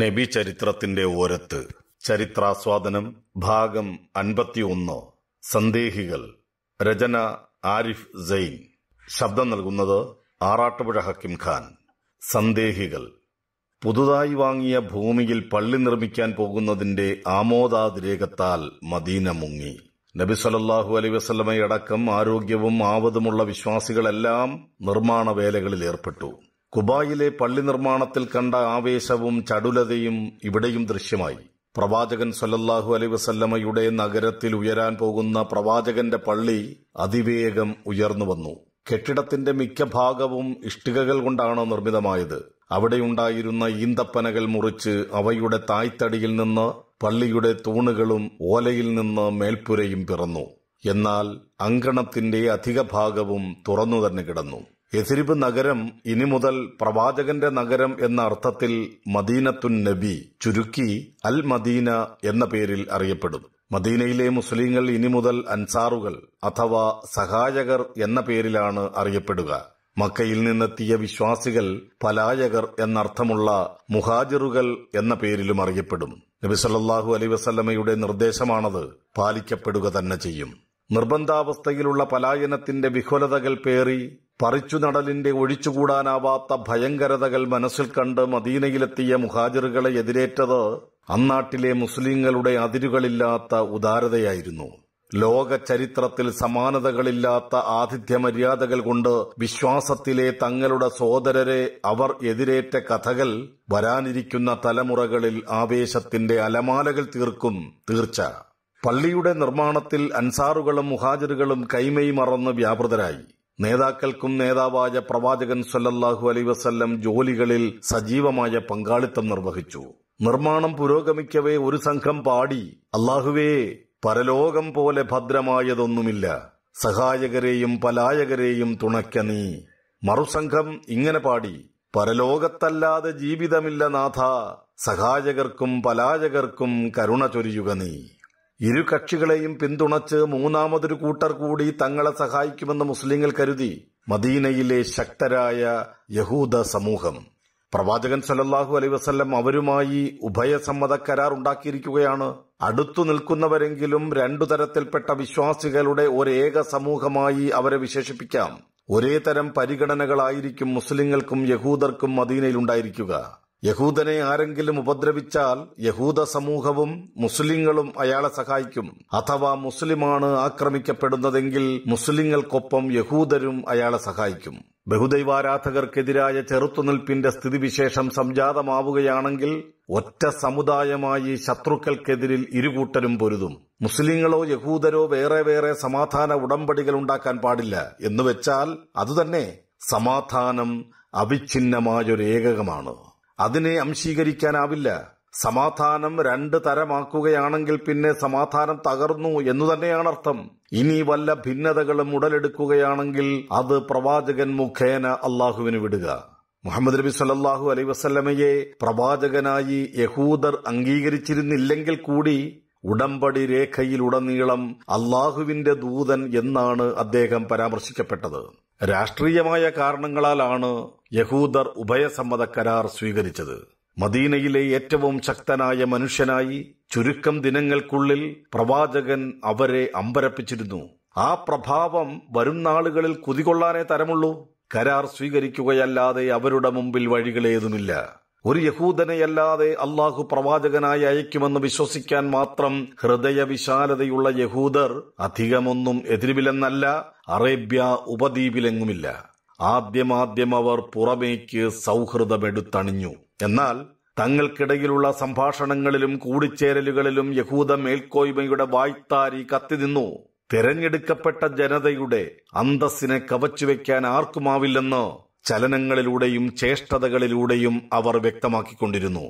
നബി ചരിത്രത്തിന്റെ ഓരത്ത് ചരിത്രാസ്വാദനം ഭാഗം അൻപത്തിയൊന്ന് സന്ദേഹികൾ രചന ആരിഫ് സൈൻ ശബ്ദം നൽകുന്നത് ആറാട്ടുപുഴ ഹക്കിം ഖാൻ സന്ദേഹികൾ പുതുതായി വാങ്ങിയ ഭൂമിയിൽ പള്ളി നിർമ്മിക്കാൻ പോകുന്നതിന്റെ ആമോദാതിരേകത്താൽ മദീന മുങ്ങി നബി സലല്ലാഹു അലൈ വസ്ലമയടക്കം ആരോഗ്യവും ആവതുമുള്ള വിശ്വാസികളെല്ലാം നിർമ്മാണ വേലകളിൽ ഏർപ്പെട്ടു കുബായിലെ പള്ളി നിർമ്മാണത്തിൽ കണ്ട ആവേശവും ചടുലതയും ഇവിടെയും ദൃശ്യമായി പ്രവാചകൻ സൊല്ലാഹു അലൈ വസല്ലമയുടെ നഗരത്തിൽ ഉയരാൻ പോകുന്ന പ്രവാചകന്റെ പള്ളി അതിവേഗം ഉയർന്നു വന്നു കെട്ടിടത്തിന്റെ മിക്ക ഭാഗവും ഇഷ്ടികകൾ കൊണ്ടാണ് നിർമ്മിതമായത് അവിടെയുണ്ടായിരുന്ന ഈന്തപ്പനകൾ മുറിച്ച് അവയുടെ തായ്തടിയിൽ നിന്ന് പള്ളിയുടെ തൂണുകളും ഓലയിൽ നിന്ന് മേൽപ്പുരയും പിറന്നു എന്നാൽ അങ്കണത്തിന്റെ അധിക ഭാഗവും തുറന്നു തന്നെ കിടന്നു യഥരിബ് നഗരം ഇനി മുതൽ പ്രവാചകന്റെ നഗരം എന്ന അർത്ഥത്തിൽ മദീനത്തുൻ നബി ചുരുക്കി അൽ മദീന എന്ന പേരിൽ അറിയപ്പെടുന്നു മദീനയിലെ മുസ്ലിങ്ങൾ ഇനി മുതൽ അൻസാറുകൾ അഥവാ സഹായകർ എന്ന പേരിലാണ് അറിയപ്പെടുക മക്കയിൽ നിന്നെത്തിയ വിശ്വാസികൾ പലായകർ എന്നർത്ഥമുള്ള മുഹാജിറുകൾ എന്ന പേരിലും അറിയപ്പെടും നബിസല്ലാഹു വസല്ലമയുടെ നിർദ്ദേശമാണത് പാലിക്കപ്പെടുക തന്നെ ചെയ്യും നിർബന്ധാവസ്ഥയിലുള്ള പലായനത്തിന്റെ വിഹുലതകൾ പേറി പറിച്ചു നടലിന്റെ ഒഴിച്ചുകൂടാനാവാത്ത ഭയങ്കരതകൾ മനസ്സിൽ കണ്ട് മദീനയിലെത്തിയ മുഹാജിറുകളെ എതിരേറ്റത് അന്നാട്ടിലെ മുസ്ലിങ്ങളുടെ അതിരുകളില്ലാത്ത ഉദാരതയായിരുന്നു ലോക ചരിത്രത്തിൽ സമാനതകളില്ലാത്ത ആതിഥ്യ മര്യാദകൾ കൊണ്ട് വിശ്വാസത്തിലെ തങ്ങളുടെ സോദരരെ അവർ എതിരേറ്റ കഥകൾ വരാനിരിക്കുന്ന തലമുറകളിൽ ആവേശത്തിന്റെ അലമാലകൾ തീർക്കും തീർച്ച പള്ളിയുടെ നിർമ്മാണത്തിൽ അൻസാറുകളും മുഹാജറുകളും കൈമൈ മറന്ന് വ്യാപൃതരായി നേതാക്കൾക്കും നേതാവായ പ്രവാചകൻ സൊല്ലാഹു വസ്ല്ലം ജോലികളിൽ സജീവമായ പങ്കാളിത്തം നിർവഹിച്ചു നിർമ്മാണം പുരോഗമിക്കവേ ഒരു സംഘം പാടി അള്ളാഹുവേ പരലോകം പോലെ ഭദ്രമായതൊന്നുമില്ല സഹായകരെയും പലായകരെയും തുണയ്ക്ക നീ മറുസംഘം ഇങ്ങനെ പാടി പരലോകത്തല്ലാതെ ജീവിതമില്ല നാഥ സഹായകർക്കും പലായകർക്കും കരുണ ചൊരിയുക നീ ഇരു കക്ഷികളെയും പിന്തുണച്ച് മൂന്നാമതൊരു കൂട്ടർ കൂടി തങ്ങളെ സഹായിക്കുമെന്ന് മുസ്ലിങ്ങൾ കരുതി മദീനയിലെ ശക്തരായ യഹൂദ സമൂഹം പ്രവാചകൻ സല്ലാഹു അലൈ വസ്ല്ലം അവരുമായി ഉഭയസമ്മത കരാർ ഉണ്ടാക്കിയിരിക്കുകയാണ് അടുത്തു നിൽക്കുന്നവരെങ്കിലും രണ്ടു തരത്തിൽപ്പെട്ട വിശ്വാസികളുടെ ഒരേക സമൂഹമായി അവരെ വിശേഷിപ്പിക്കാം ഒരേ തരം പരിഗണനകളായിരിക്കും മുസ്ലിങ്ങൾക്കും യഹൂദർക്കും മദീനയിലുണ്ടായിരിക്കുക യഹൂദനെ ആരെങ്കിലും ഉപദ്രവിച്ചാൽ യഹൂദ സമൂഹവും മുസ്ലിങ്ങളും അയാളെ സഹായിക്കും അഥവാ മുസ്ലിമാണ് ആക്രമിക്കപ്പെടുന്നതെങ്കിൽ മുസ്ലിങ്ങൾക്കൊപ്പം യഹൂദരും അയാളെ സഹായിക്കും ബഹുദൈവാരാധകർക്കെതിരായ ചെറുത്തുനിൽപ്പിന്റെ സ്ഥിതിവിശേഷം സംജാതമാവുകയാണെങ്കിൽ ഒറ്റ സമുദായമായി ശത്രുക്കൾക്കെതിരിൽ ഇരുകൂട്ടരും പൊരുതും മുസ്ലിങ്ങളോ യഹൂദരോ വേറെ വേറെ സമാധാന ഉടമ്പടികൾ ഉണ്ടാക്കാൻ പാടില്ല എന്നുവെച്ചാൽ അതുതന്നെ സമാധാനം അവിഛിന്നമായൊരു ഏകകമാണ് അതിനെ അംശീകരിക്കാനാവില്ല സമാധാനം രണ്ട് തരമാക്കുകയാണെങ്കിൽ പിന്നെ സമാധാനം തകർന്നു എന്നു തന്നെയാണ് അർത്ഥം ഇനി വല്ല ഭിന്നതകളും ഉടലെടുക്കുകയാണെങ്കിൽ അത് പ്രവാചകൻ മുഖേന അള്ളാഹുവിന് വിടുക മുഹമ്മദ് നബി സല്ലാഹു അലൈ വസ്ല്ലമയെ പ്രവാചകനായി യഹൂദർ അംഗീകരിച്ചിരുന്നില്ലെങ്കിൽ കൂടി ഉടമ്പടി രേഖയിലുടനീളം അള്ളാഹുവിന്റെ ദൂതൻ എന്നാണ് അദ്ദേഹം പരാമർശിക്കപ്പെട്ടത് രാഷ്ട്രീയമായ കാരണങ്ങളാലാണ് യഹൂദർ ഉഭയസമ്മത കരാർ സ്വീകരിച്ചത് മദീനയിലെ ഏറ്റവും ശക്തനായ മനുഷ്യനായി ചുരുക്കം ദിനങ്ങൾക്കുള്ളിൽ പ്രവാചകൻ അവരെ അമ്പരപ്പിച്ചിരുന്നു ആ പ്രഭാവം വരും നാളുകളിൽ കുതികൊള്ളാനേ തരമുള്ളൂ കരാർ സ്വീകരിക്കുകയല്ലാതെ അവരുടെ മുമ്പിൽ വഴികളേതുമില്ല ഒരു യഹൂദനെയല്ലാതെ അള്ളാഹു പ്രവാചകനായി അയക്കുമെന്ന് വിശ്വസിക്കാൻ മാത്രം ഹൃദയവിശാലതയുള്ള യഹൂദർ അധികമൊന്നും എതിരുവിലെന്നല്ല അറേബ്യ ഉപദ്വീപിലെങ്ങുമില്ല ആദ്യമാദ്യം അവർ പുറമേക്ക് സൗഹൃദമെടുത്തണിഞ്ഞു എന്നാൽ തങ്ങൾക്കിടയിലുള്ള സംഭാഷണങ്ങളിലും കൂടിച്ചേരലുകളിലും യഹൂദ മേൽക്കോയ്മയുടെ വായ്ത്താരി കത്തിനിന്നു തെരഞ്ഞെടുക്കപ്പെട്ട ജനതയുടെ അന്തസ്സിനെ കവച്ചുവെക്കാൻ ആർക്കുമാവില്ലെന്ന് ചലനങ്ങളിലൂടെയും ചേഷ്ടതകളിലൂടെയും അവർ വ്യക്തമാക്കിക്കൊണ്ടിരുന്നു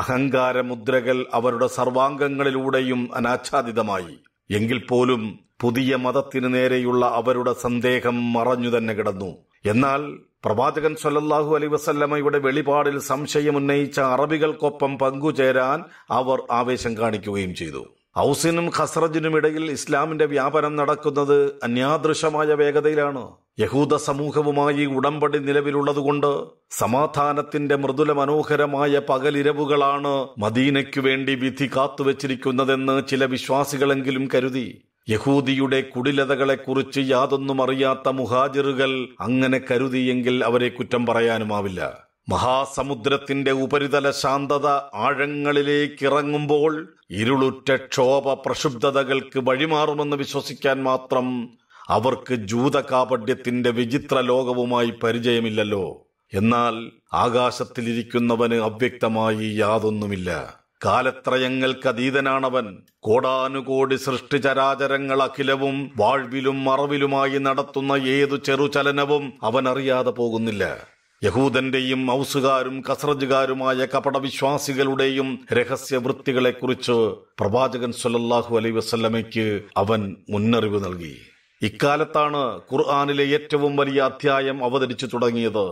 അഹങ്കാരമുദ്രകൾ അവരുടെ സർവാംഗങ്ങളിലൂടെയും അനാച്ഛാദിതമായി എങ്കിൽ പോലും പുതിയ മതത്തിനു നേരെയുള്ള അവരുടെ സന്ദേഹം മറഞ്ഞു തന്നെ കിടന്നു എന്നാൽ പ്രവാചകൻ സൊല്ലാഹു അലൈ വസല്ലമ്മയുടെ വെളിപാടിൽ സംശയമുന്നയിച്ച അറബികൾക്കൊപ്പം പങ്കുചേരാൻ അവർ ആവേശം കാണിക്കുകയും ചെയ്തു ഔസിനും ഖസ്രജിനും ഇടയിൽ ഇസ്ലാമിന്റെ വ്യാപനം നടക്കുന്നത് അന്യാദൃശമായ വേഗതയിലാണ് യഹൂദ സമൂഹവുമായി ഉടമ്പടി നിലവിലുള്ളതുകൊണ്ട് സമാധാനത്തിന്റെ മൃദുല മനോഹരമായ പകലിരവുകളാണ് മദീനയ്ക്കു വേണ്ടി വിധി കാത്തുവച്ചിരിക്കുന്നതെന്ന് ചില വിശ്വാസികളെങ്കിലും കരുതി യഹൂദിയുടെ കുടിലതകളെക്കുറിച്ച് യാതൊന്നും അറിയാത്ത മുഹാജിറുകൾ അങ്ങനെ കരുതിയെങ്കിൽ അവരെ കുറ്റം പറയാനുമാവില്ല മഹാസമുദ്രത്തിന്റെ ഉപരിതല ശാന്തത ആഴങ്ങളിലേക്ക് ഇറങ്ങുമ്പോൾ ഇരുളുറ്റ ക്ഷോഭ പ്രക്ഷുബ്ധതകൾക്ക് വഴിമാറുമെന്ന് വിശ്വസിക്കാൻ മാത്രം അവർക്ക് ജൂതകാപഠ്യത്തിന്റെ വിചിത്ര ലോകവുമായി പരിചയമില്ലല്ലോ എന്നാൽ ആകാശത്തിലിരിക്കുന്നവന് അവ്യക്തമായി യാതൊന്നുമില്ല കാലത്രയങ്ങൾക്കതീതനാണവൻ കോടാനുകോടി സൃഷ്ടിചരാചരങ്ങൾ അഖിലവും വാഴ്വിലും മറവിലുമായി നടത്തുന്ന ഏതു ചെറുചലനവും അവൻ അറിയാതെ പോകുന്നില്ല യഹൂദന്റെയും ഔസുകാരും കസ്രജുകാരുമായ കപടവിശ്വാസികളുടെയും രഹസ്യവൃത്തികളെക്കുറിച്ച് പ്രവാചകൻ സുല്ലാഹു അലൈ വസ്ല്ലമയ്ക്ക് അവൻ മുന്നറിവ് നൽകി ഇക്കാലത്താണ് ഖുർആാനിലെ ഏറ്റവും വലിയ അധ്യായം അവതരിച്ചു തുടങ്ങിയത്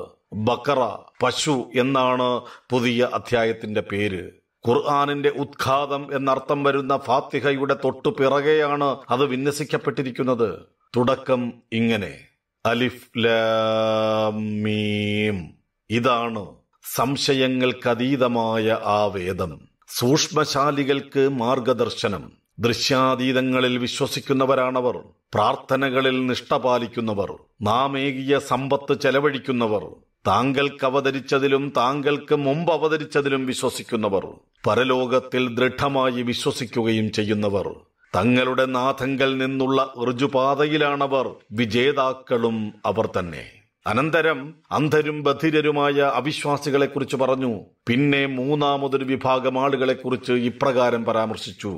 ബക്കറ പശു എന്നാണ് പുതിയ അധ്യായത്തിന്റെ പേര് ഖുർആാനിന്റെ ഉദ്ഘാതം എന്നർത്ഥം വരുന്ന ഫാത്തിഹയുടെ തൊട്ടു പിറകെയാണ് അത് വിന്യസിക്കപ്പെട്ടിരിക്കുന്നത് തുടക്കം ഇങ്ങനെ അലിഫ് ലീം ഇതാണ് സംശയങ്ങൾക്കതീതമായ ആ വേദം സൂക്ഷ്മശാലികൾക്ക് മാർഗദർശനം ദൃശ്യാതീതങ്ങളിൽ വിശ്വസിക്കുന്നവരാണവർ പ്രാർത്ഥനകളിൽ നിഷ്ഠ പാലിക്കുന്നവർ നാമേകിയ സമ്പത്ത് ചെലവഴിക്കുന്നവർ താങ്കൾക്ക് അവതരിച്ചതിലും താങ്കൾക്ക് മുമ്പ് അവതരിച്ചതിലും വിശ്വസിക്കുന്നവർ പരലോകത്തിൽ ദൃഢമായി വിശ്വസിക്കുകയും ചെയ്യുന്നവർ തങ്ങളുടെ നാഥങ്കൽ നിന്നുള്ള ഋജുപാതയിലാണവർ വിജേതാക്കളും അവർ തന്നെ അനന്തരം അന്ധരും ബധിരരുമായ അവിശ്വാസികളെക്കുറിച്ച് പറഞ്ഞു പിന്നെ മൂന്നാമതൊരു വിഭാഗം ആളുകളെക്കുറിച്ച് ഇപ്രകാരം പരാമർശിച്ചു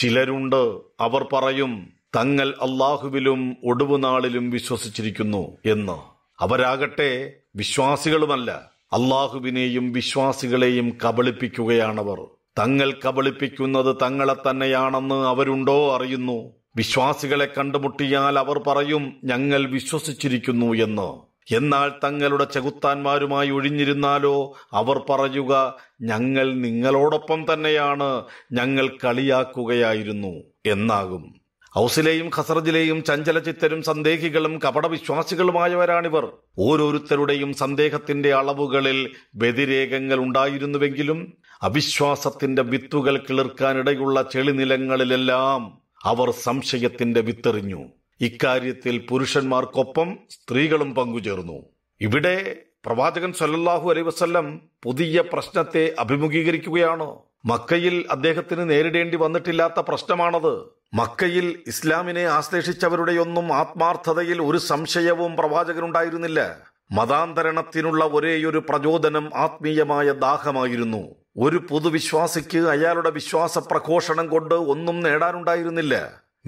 ചിലരുണ്ട് അവർ പറയും തങ്ങൾ അള്ളാഹുവിലും ഒടുവുനാളിലും വിശ്വസിച്ചിരിക്കുന്നു എന്ന് അവരാകട്ടെ വിശ്വാസികളുമല്ല അള്ളാഹുവിനെയും വിശ്വാസികളെയും കബളിപ്പിക്കുകയാണവർ തങ്ങൾ കബളിപ്പിക്കുന്നത് തങ്ങളെ തന്നെയാണെന്ന് അവരുണ്ടോ അറിയുന്നു വിശ്വാസികളെ കണ്ടുമുട്ടിയാൽ അവർ പറയും ഞങ്ങൾ വിശ്വസിച്ചിരിക്കുന്നു എന്ന് എന്നാൽ തങ്ങളുടെ ചെകുത്താന്മാരുമായി ഒഴിഞ്ഞിരുന്നാലോ അവർ പറയുക ഞങ്ങൾ നിങ്ങളോടൊപ്പം തന്നെയാണ് ഞങ്ങൾ കളിയാക്കുകയായിരുന്നു എന്നാകും ഔസിലെയും ഖസറജിലെയും ചഞ്ചലചിത്തരും സന്ദേഹികളും കപടവിശ്വാസികളുമായവരാണിവർ ഓരോരുത്തരുടെയും സന്ദേഹത്തിന്റെ അളവുകളിൽ വ്യതിരേകങ്ങൾ ഉണ്ടായിരുന്നുവെങ്കിലും അവിശ്വാസത്തിന്റെ വിത്തുകൾ കിളിർക്കാനിടയുള്ള ചെളിനിലങ്ങളിലെല്ലാം അവർ സംശയത്തിന്റെ വിത്തെറിഞ്ഞു ഇക്കാര്യത്തിൽ പുരുഷന്മാർക്കൊപ്പം സ്ത്രീകളും പങ്കുചേർന്നു ഇവിടെ പ്രവാചകൻ സല്ലല്ലാഹു അലൈ വസ്ല്ലം പുതിയ പ്രശ്നത്തെ അഭിമുഖീകരിക്കുകയാണ് മക്കയിൽ അദ്ദേഹത്തിന് നേരിടേണ്ടി വന്നിട്ടില്ലാത്ത പ്രശ്നമാണത് മക്കയിൽ ഇസ്ലാമിനെ ആശ്ലേഷിച്ചവരുടെയൊന്നും ആത്മാർത്ഥതയിൽ ഒരു സംശയവും പ്രവാചകനുണ്ടായിരുന്നില്ല മതാന്തരണത്തിനുള്ള ഒരേയൊരു പ്രചോദനം ആത്മീയമായ ദാഹമായിരുന്നു ഒരു പൊതുവിശ്വാസിക്ക് അയാളുടെ വിശ്വാസ പ്രഘോഷണം കൊണ്ട് ഒന്നും നേടാനുണ്ടായിരുന്നില്ല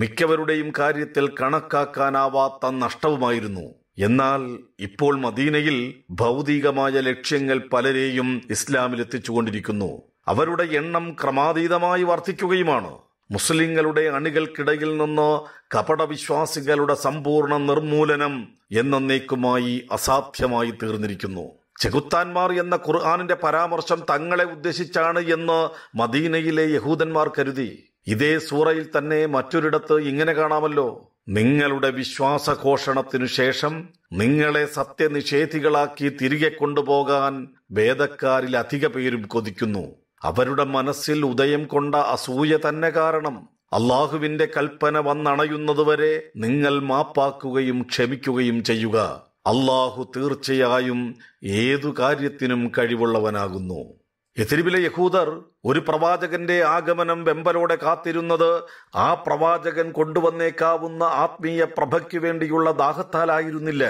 മിക്കവരുടെയും കാര്യത്തിൽ കണക്കാക്കാനാവാത്ത നഷ്ടവുമായിരുന്നു എന്നാൽ ഇപ്പോൾ മദീനയിൽ ഭൗതികമായ ലക്ഷ്യങ്ങൾ പലരെയും ഇസ്ലാമിലെത്തിച്ചുകൊണ്ടിരിക്കുന്നു അവരുടെ എണ്ണം ക്രമാതീതമായി വർദ്ധിക്കുകയുമാണ് മുസ്ലിങ്ങളുടെ അണികൾക്കിടയിൽ നിന്ന് കപടവിശ്വാസികളുടെ സമ്പൂർണ്ണ നിർമൂലനം എന്നേക്കുമായി അസാധ്യമായി തീർന്നിരിക്കുന്നു ചെകുത്താൻമാർ എന്ന ഖുർആാനിന്റെ പരാമർശം തങ്ങളെ ഉദ്ദേശിച്ചാണ് എന്ന് മദീനയിലെ യഹൂദന്മാർ കരുതി ഇതേ സൂറയിൽ തന്നെ മറ്റൊരിടത്ത് ഇങ്ങനെ കാണാമല്ലോ നിങ്ങളുടെ വിശ്വാസഘോഷണത്തിനു ശേഷം നിങ്ങളെ സത്യനിഷേധികളാക്കി തിരികെ കൊണ്ടുപോകാൻ വേദക്കാരിൽ അധിക പേരും കൊതിക്കുന്നു അവരുടെ മനസ്സിൽ ഉദയം കൊണ്ട അസൂയ തന്നെ കാരണം അള്ളാഹുവിന്റെ കൽപ്പന വന്നണയുന്നതുവരെ നിങ്ങൾ മാപ്പാക്കുകയും ക്ഷമിക്കുകയും ചെയ്യുക അള്ളാഹു തീർച്ചയായും ഏതു കാര്യത്തിനും കഴിവുള്ളവനാകുന്നു എത്തിരിവിലെ യഹൂദർ ഒരു പ്രവാചകന്റെ ആഗമനം വെമ്പലോടെ കാത്തിരുന്നത് ആ പ്രവാചകൻ കൊണ്ടുവന്നേക്കാവുന്ന ആത്മീയ പ്രഭയ്ക്കു വേണ്ടിയുള്ള ദാഹത്താലായിരുന്നില്ല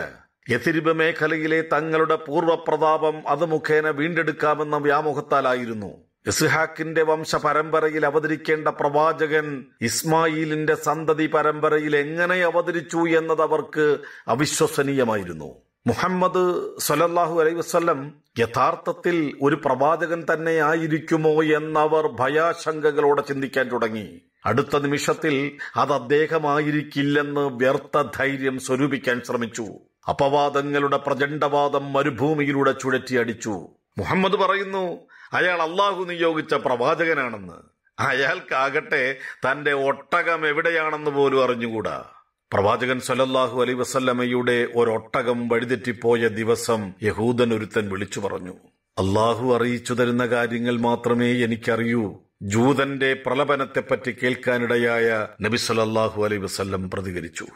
എത്തിരിബ് മേഖലയിലെ തങ്ങളുടെ പൂർവ്വപ്രതാപം അത് മുഖേന വീണ്ടെടുക്കാമെന്ന വ്യാമോഹത്താലായിരുന്നു ഇസ്ഹാക്കിന്റെ വംശ പരമ്പരയിൽ അവതരിക്കേണ്ട പ്രവാചകൻ ഇസ്മായിലിന്റെ സന്തതി പരമ്പരയിൽ എങ്ങനെ അവതരിച്ചു എന്നത് അവർക്ക് അവിശ്വസനീയമായിരുന്നു മുഹമ്മദ് സൊല്ലാഹു അലൈ വസ്ല്ലം യഥാർത്ഥത്തിൽ ഒരു പ്രവാചകൻ തന്നെയായിരിക്കുമോ എന്നവർ ഭയാശങ്കകളോടെ ചിന്തിക്കാൻ തുടങ്ങി അടുത്ത നിമിഷത്തിൽ അത് അദ്ദേഹമായിരിക്കില്ലെന്ന് വ്യർത്ഥ ധൈര്യം സ്വരൂപിക്കാൻ ശ്രമിച്ചു അപവാദങ്ങളുടെ പ്രചണ്ഡവാദം മരുഭൂമിയിലൂടെ ചുഴറ്റിയടിച്ചു മുഹമ്മദ് പറയുന്നു അയാൾ അള്ളാഹു നിയോഗിച്ച പ്രവാചകനാണെന്ന് അയാൾക്കാകട്ടെ തന്റെ ഒട്ടകം എവിടെയാണെന്ന് പോലും അറിഞ്ഞുകൂടാ പ്രവാചകൻ സലല്ലാഹു അലൈ വസല്ലമ്മയുടെ ഒരൊട്ടകം വഴിതെറ്റിപ്പോയ ദിവസം യഹൂദൻ ഒരുത്തൻ വിളിച്ചു പറഞ്ഞു അള്ളാഹു അറിയിച്ചു തരുന്ന കാര്യങ്ങൾ മാത്രമേ എനിക്കറിയൂ ജൂതന്റെ പ്രലപനത്തെപ്പറ്റി കേൾക്കാനിടയായ നബിസലല്ലാഹു അലൈ വസല്ലം പ്രതികരിച്ചു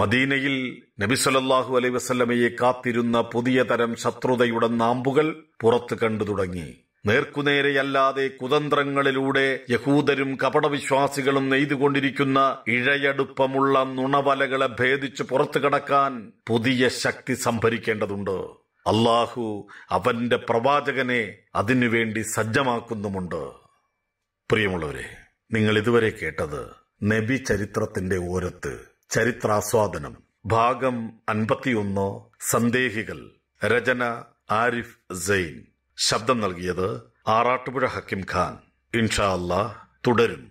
മദീനയിൽ നബിസലല്ലാഹു അലൈ വസല്ലമയെ കാത്തിരുന്ന പുതിയ തരം ശത്രുതയുടെ നാമ്പുകൾ പുറത്തു കണ്ടു തുടങ്ങി നേർക്കുനേരെയല്ലാതെ കുതന്ത്രങ്ങളിലൂടെ യഹൂദരും കപടവിശ്വാസികളും നെയ്തുകൊണ്ടിരിക്കുന്ന ഇഴയടുപ്പമുള്ള നുണവലകളെ ഭേദിച്ച് പുറത്തു കടക്കാൻ പുതിയ ശക്തി സംഭരിക്കേണ്ടതുണ്ട് അള്ളാഹു അവന്റെ പ്രവാചകനെ അതിനുവേണ്ടി സജ്ജമാക്കുന്നുമുണ്ട് പ്രിയമുള്ളവരെ നിങ്ങൾ ഇതുവരെ കേട്ടത് നബി ചരിത്രത്തിന്റെ ഓരത്ത് ചരിത്രാസ്വാദനം ഭാഗം അൻപത്തിയൊന്ന് സന്ദേഹികൾ രചന ആരിഫ് സൈൻ ശബ്ദം നൽകിയത് ആറാട്ടുപുഴ ഹക്കിം ഖാൻ ഇൻഷാ അല്ലാ തുടരും